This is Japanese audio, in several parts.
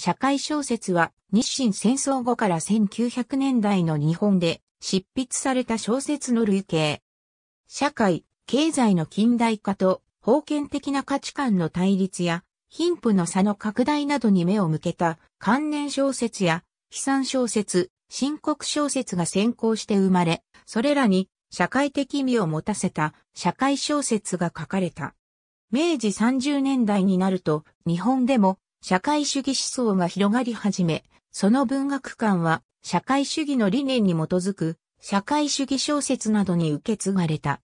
社会小説は日清戦争後から1900年代の日本で執筆された小説の類型。社会、経済の近代化と封建的な価値観の対立や貧富の差の拡大などに目を向けた関連小説や悲惨小説、深刻小説が先行して生まれ、それらに社会的意味を持たせた社会小説が書かれた。明治30年代になると日本でも社会主義思想が広がり始め、その文学館は社会主義の理念に基づく社会主義小説などに受け継がれた。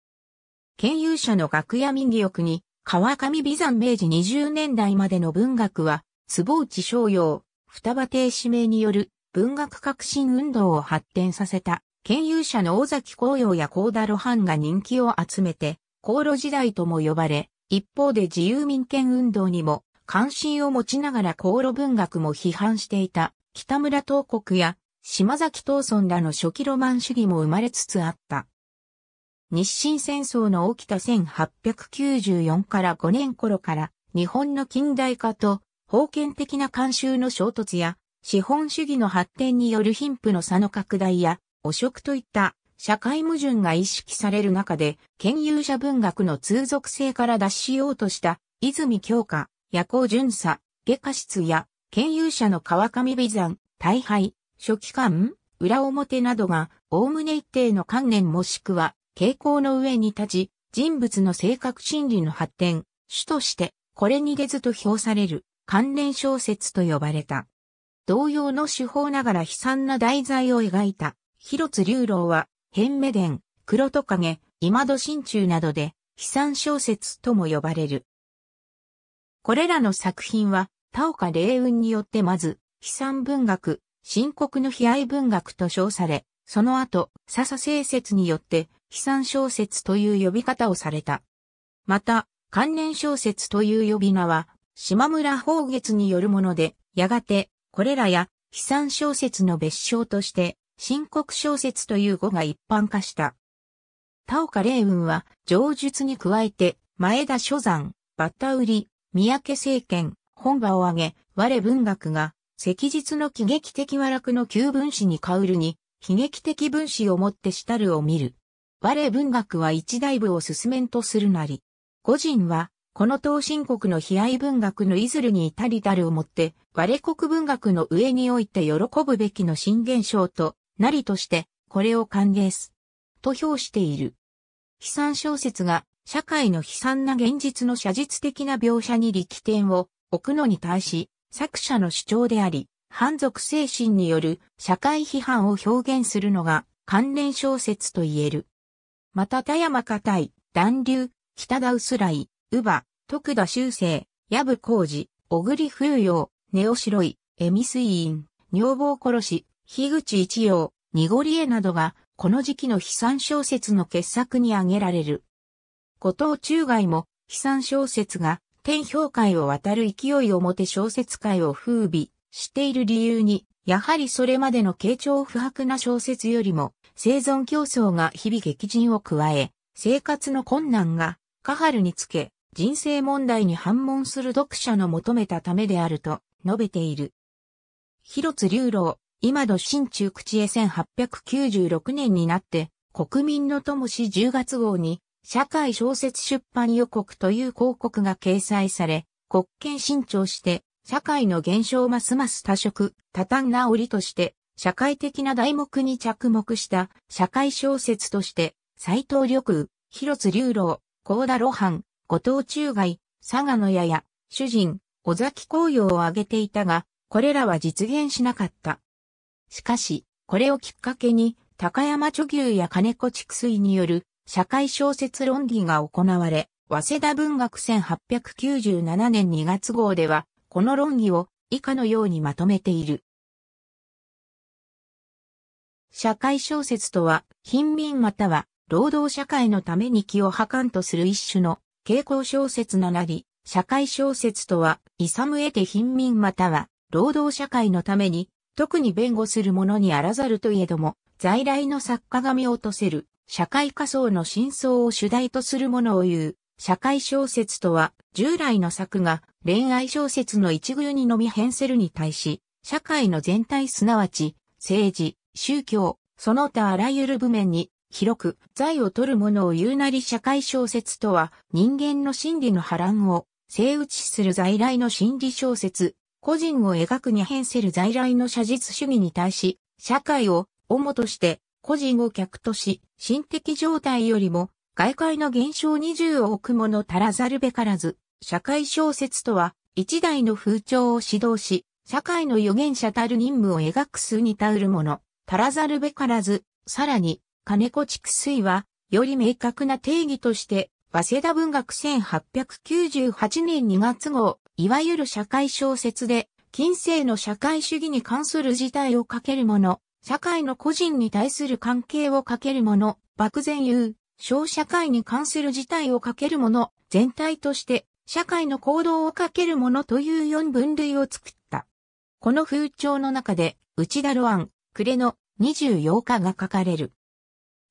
研究者の楽屋民義翼に川上美山明治20年代までの文学は坪内商用、双葉亭指名による文学革新運動を発展させた研究者の尾崎紅葉や高田露伴が人気を集めて、航路時代とも呼ばれ、一方で自由民権運動にも関心を持ちながら航路文学も批判していた北村東国や島崎東村らの初期ロマン主義も生まれつつあった。日清戦争の起きた1894から5年頃から日本の近代化と封建的な慣習の衝突や資本主義の発展による貧富の差の拡大や汚職といった社会矛盾が意識される中で、研究者文学の通俗性から脱しようとした、泉京香、夜行巡査、外科室や、兼究者の川上美山、大敗、初期間、裏表などが、おおむね一定の観念もしくは、傾向の上に立ち、人物の性格心理の発展、主として、これに出ずと評される、関連小説と呼ばれた。同様の手法ながら悲惨な題材を描いた、広津竜郎は、変目伝、黒トカゲ、今戸心中などで、悲惨小説とも呼ばれる。これらの作品は、田岡霊雲によってまず、悲惨文学、深刻の悲哀文学と称され、その後、笹生説によって、悲惨小説という呼び方をされた。また、関連小説という呼び名は、島村宝月によるもので、やがて、これらや、悲惨小説の別称として、深刻小説という語が一般化した。田岡霊雲は、上述に加えて、前田書山、バッタ売り、三宅政権、本場を挙げ、我文学が、赤日の喜劇的和楽の旧分子に薫るに、悲劇的分子をもってしたるを見る。我文学は一大部を進めんとするなり。五人は、この東進国の悲哀文学のいずるに至りたるをもって、我国文学の上において喜ぶべきの新現象となりとして、これを歓迎す。と評している。悲惨小説が社会の悲惨な現実の写実的な描写に力点を置くのに対し、作者の主張であり、反属精神による社会批判を表現するのが関連小説と言える。また田山かたい、暖流、北田薄らい、乳母、徳田修正、矢部浩二、小栗冬陽、根尾白い、恵美水院、女房殺し、樋口一葉、濁り絵などが、この時期の悲惨小説の傑作に挙げられる。後藤中外も、悲惨小説が、天評会を渡る勢いをもて小説界を風靡している理由に、やはりそれまでの傾聴不白な小説よりも、生存競争が日々激甚を加え、生活の困難が、カハルにつけ、人生問題に反問する読者の求めたためであると述べている。広津流浪、今の新中口へ1896年になって、国民の友氏10月号に、社会小説出版予告という広告が掲載され、国権新調して、社会の現象ますます多色、多端な折として、社会的な題目に着目した社会小説として、斎藤緑広津龍郎、高田露伴、後藤中外、佐賀の矢や、主人、尾崎紅葉を挙げていたが、これらは実現しなかった。しかし、これをきっかけに、高山貯牛や金子畜水による社会小説論議が行われ、早稲田文学1897年2月号では、この論議を以下のようにまとめている。社会小説とは、貧民または労働社会のために気を破かとする一種の傾向小説ななり、社会小説とは、勇えて貧民または労働社会のために、特に弁護する者にあらざるといえども、在来の作家が見落とせる社会仮想の真相を主題とするものを言う。社会小説とは、従来の作が恋愛小説の一遇にのみ変せるに対し、社会の全体すなわち、政治、宗教、その他あらゆる部面に、広く、財を取るものを言うなり社会小説とは、人間の心理の波乱を、生打ちする在来の心理小説、個人を描くに変せる在来の写実主義に対し、社会を、主として、個人を客とし、心的状態よりも、外界の現象20を置くもの足らざるべからず、社会小説とは、一代の風潮を指導し、社会の預言者たる任務を描く数にたうるもの、足らざるべからず、さらに、金子畜水は、より明確な定義として、早稲田文学1898年2月号、いわゆる社会小説で、近世の社会主義に関する事態をかけるもの、社会の個人に対する関係をかけるもの、漠然言う、小社会に関する事態をかけるもの、全体として社会の行動をかけるものという4分類を作った。この風潮の中で、内田ロアン、暮れの24日が書かれる。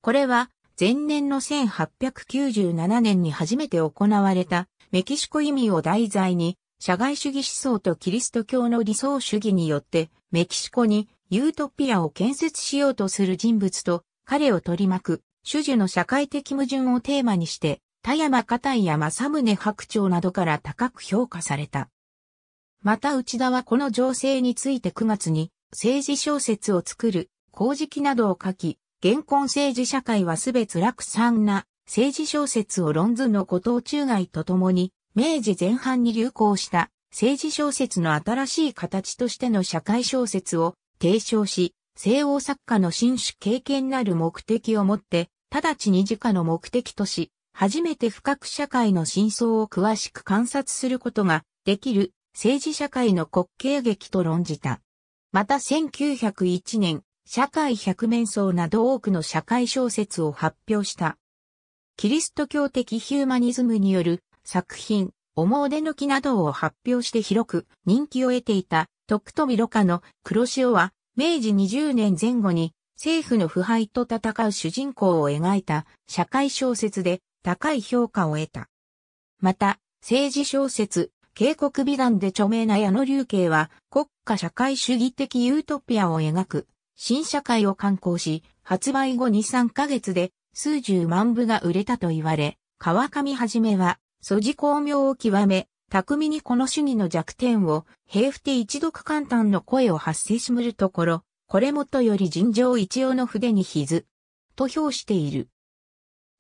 これは、前年の1897年に初めて行われたメキシコ移民を題材に、社外主義思想とキリスト教の理想主義によって、メキシコにユートピアを建設しようとする人物と彼を取り巻く主樹の社会的矛盾をテーマにして、田山片井や正宗白鳥などから高く評価された。また内田はこの情勢について9月に政治小説を作る、公事記などを書き、現今政治社会はすべつ落惨な政治小説を論ずの後藤中外とともに、明治前半に流行した政治小説の新しい形としての社会小説を提唱し、西欧作家の新種経験なる目的をもって、直ちに自家の目的とし、初めて深く社会の真相を詳しく観察することができる政治社会の滑稽劇と論じた。また1901年、社会百面相など多くの社会小説を発表した。キリスト教的ヒューマニズムによる作品、思う出のきなどを発表して広く人気を得ていた徳富ろ過の黒潮は、明治20年前後に政府の腐敗と戦う主人公を描いた社会小説で高い評価を得た。また、政治小説、警告美談で著名な矢野隆慶は国家社会主義的ユートピアを描く新社会を刊行し、発売後2、3ヶ月で数十万部が売れたと言われ、川上はじめは、素地巧妙を極め、巧みにこの主義の弱点を、平不定一読簡単の声を発生しむるところ、これもとより尋常一様の筆にひず、と評している。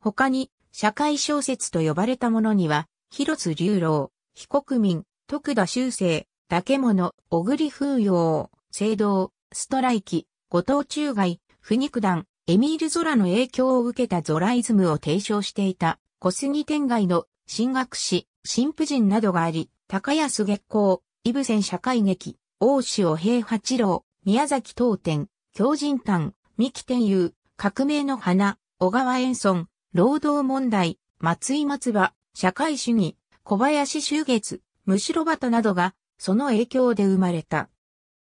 他に、社会小説と呼ばれたものには、広津隆郎、非国民、徳田修正、竹物、小栗風陽、聖堂、ストライキ、後藤中外、不肉団、エミール・ゾラの影響を受けたゾライズムを提唱していた、小杉天外の進学士、神父人などがあり、高安月光、イブセン社会劇、大塩平八郎、宮崎東天、狂人譚、三木天佑、革命の花、小川遠村、労働問題、松井松葉、社会主義、小林周月、むしろ鳩などが、その影響で生まれた。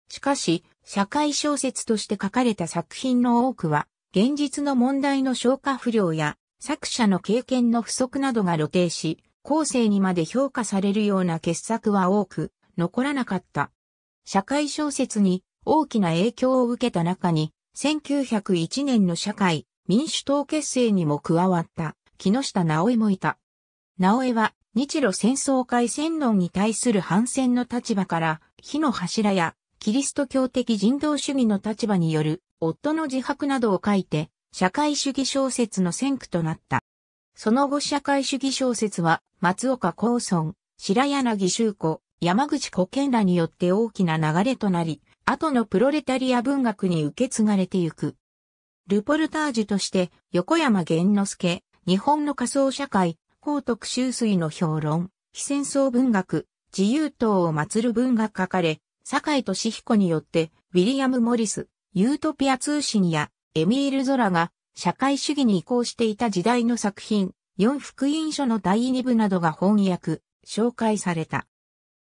しかし、社会小説として書かれた作品の多くは、現実の問題の消化不良や作者の経験の不足などが露呈し、後世にまで評価されるような傑作は多く残らなかった。社会小説に大きな影響を受けた中に、1901年の社会民主党結成にも加わった木下直江もいた。直江は日露戦争開戦論に対する反戦の立場から、火の柱やキリスト教的人道主義の立場による夫の自白などを書いて、社会主義小説の先駆となった。その後社会主義小説は松岡高村、白柳修子、山口古賢らによって大きな流れとなり、後のプロレタリア文学に受け継がれてゆく。ルポルタージュとして横山玄之介、日本の仮想社会、高徳修水の評論、非戦争文学、自由党を祀る文学書かれ、坂井敏彦によって、ウィリアム・モリス、ユートピア通信やエミール・ゾラが社会主義に移行していた時代の作品、四福音書の第二部などが翻訳、紹介された。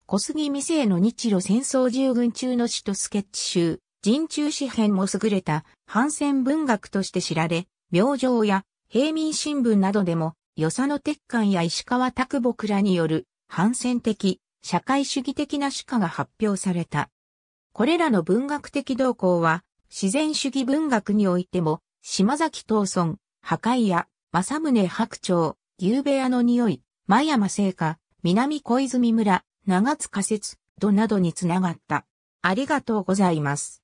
小杉未成の日露戦争従軍中の詩とスケッチ集、人中詩編も優れた反戦文学として知られ、明星や平民新聞などでも、与謝野鉄管や石川拓木らによる反戦的、社会主義的な詩歌が発表された。これらの文学的動向は、自然主義文学においても、島崎東村、破壊や、正宗白鳥、牛部屋の匂い、前山聖火、南小泉村、長津仮説、土などにつながった。ありがとうございます。